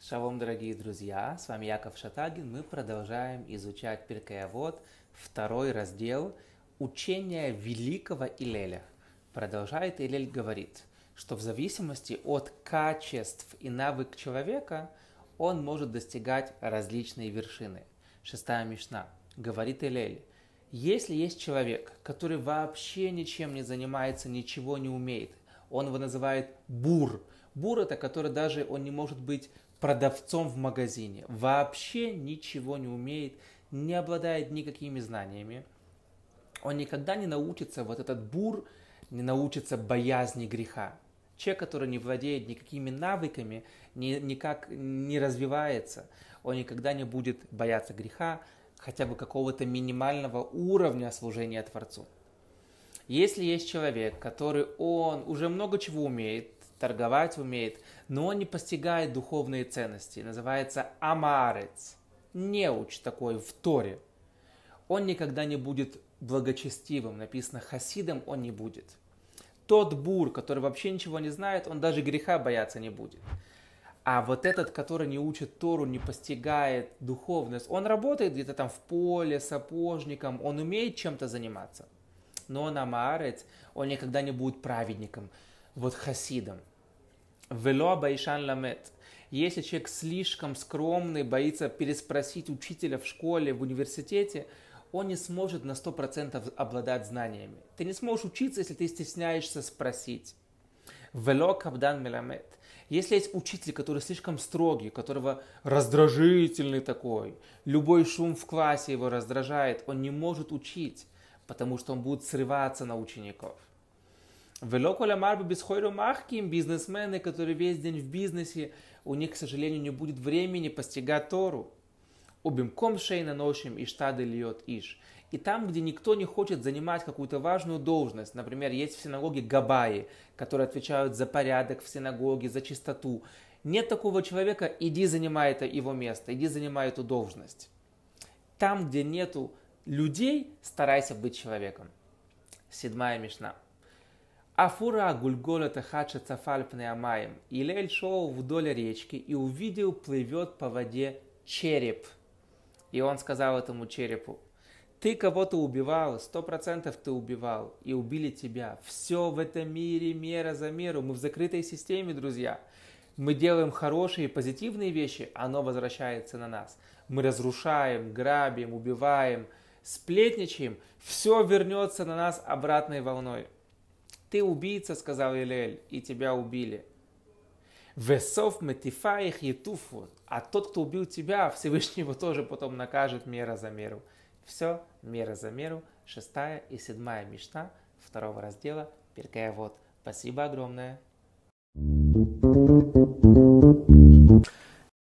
Шалом, дорогие друзья! С вами Яков Шатагин. Мы продолжаем изучать Пиркея Вот, второй раздел «Учение великого Илеля». Продолжает Илель говорит, что в зависимости от качеств и навык человека он может достигать различные вершины. Шестая Мишна. Говорит Илель, если есть человек, который вообще ничем не занимается, ничего не умеет, он его называет бур. Бур это который даже он не может быть продавцом в магазине, вообще ничего не умеет, не обладает никакими знаниями. Он никогда не научится, вот этот бур, не научится боязни греха. Человек, который не владеет никакими навыками, ни, никак не развивается, он никогда не будет бояться греха, хотя бы какого-то минимального уровня служения Творцу. Если есть человек, который он уже много чего умеет, торговать умеет, но он не постигает духовные ценности, называется амарец, неуч такой в Торе, он никогда не будет благочестивым, написано хасидом он не будет. Тот бур, который вообще ничего не знает, он даже греха бояться не будет. А вот этот, который не учит Тору, не постигает духовность, он работает где-то там в поле, сапожником, он умеет чем-то заниматься – но на маарец, он никогда не будет праведником, вот хасидом. Вело байшан ламет. Если человек слишком скромный, боится переспросить учителя в школе, в университете, он не сможет на 100% обладать знаниями. Ты не сможешь учиться, если ты стесняешься спросить. Вело кабдан меламет. Если есть учитель, который слишком строгий, которого раздражительный такой, любой шум в классе его раздражает, он не может учить потому что он будет срываться на учеников. Велоколя Марба Бесхойру Махким, бизнесмены, которые весь день в бизнесе, у них, к сожалению, не будет времени постигать Тору. Убимком шейна ношим и штады льет иш. И там, где никто не хочет занимать какую-то важную должность, например, есть в синагоге габаи, которые отвечают за порядок в синагоге, за чистоту. Нет такого человека, иди занимай это его место, иди занимай эту должность. Там, где нету людей старайся быть человеком. Седьмая мишна. Афура гульголета хача цафаль пнеамаем. Илель шел вдоль речки и увидел, плывет по воде череп. И он сказал этому черепу, ты кого-то убивал, сто процентов ты убивал, и убили тебя. Все в этом мире, мера за меру. Мы в закрытой системе, друзья. Мы делаем хорошие, позитивные вещи, оно возвращается на нас. Мы разрушаем, грабим, убиваем – сплетничаем, все вернется на нас обратной волной. Ты убийца, сказал Илель, и тебя убили. Весов метифа их етуфу. А тот, кто убил тебя, Всевышний его тоже потом накажет мера за меру. Все мера за меру. Шестая и седьмая мечта второго раздела Перкая вот. Спасибо огромное.